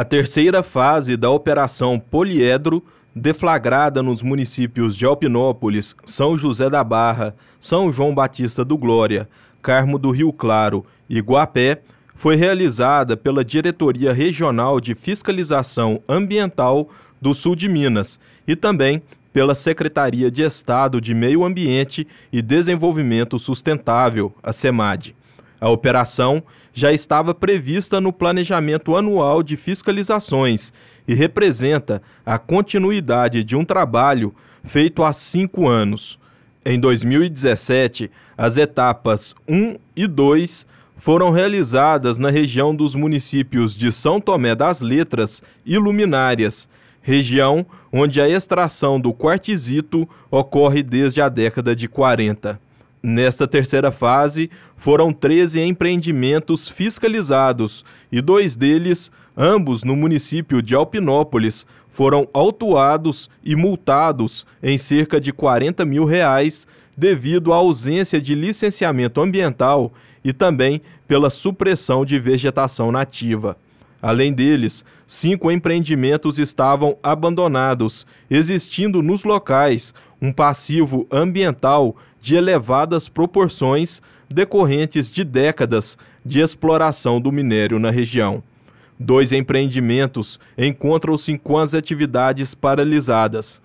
A terceira fase da Operação Poliedro, deflagrada nos municípios de Alpinópolis, São José da Barra, São João Batista do Glória, Carmo do Rio Claro e Guapé, foi realizada pela Diretoria Regional de Fiscalização Ambiental do Sul de Minas e também pela Secretaria de Estado de Meio Ambiente e Desenvolvimento Sustentável, a SEMAD. A operação já estava prevista no planejamento anual de fiscalizações e representa a continuidade de um trabalho feito há cinco anos. Em 2017, as etapas 1 e 2 foram realizadas na região dos municípios de São Tomé das Letras e Luminárias, região onde a extração do quartzito ocorre desde a década de 40. Nesta terceira fase, foram 13 empreendimentos fiscalizados e dois deles, ambos no município de Alpinópolis, foram autuados e multados em cerca de 40 mil reais devido à ausência de licenciamento ambiental e também pela supressão de vegetação nativa. Além deles, cinco empreendimentos estavam abandonados, existindo nos locais um passivo ambiental de elevadas proporções decorrentes de décadas de exploração do minério na região. Dois empreendimentos encontram-se com as atividades paralisadas.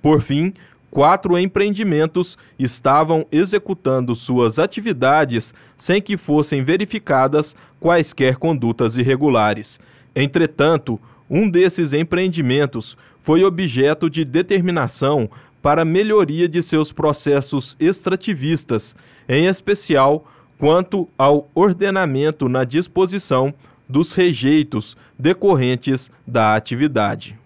Por fim, quatro empreendimentos estavam executando suas atividades sem que fossem verificadas quaisquer condutas irregulares. Entretanto, um desses empreendimentos foi objeto de determinação para melhoria de seus processos extrativistas, em especial quanto ao ordenamento na disposição dos rejeitos decorrentes da atividade.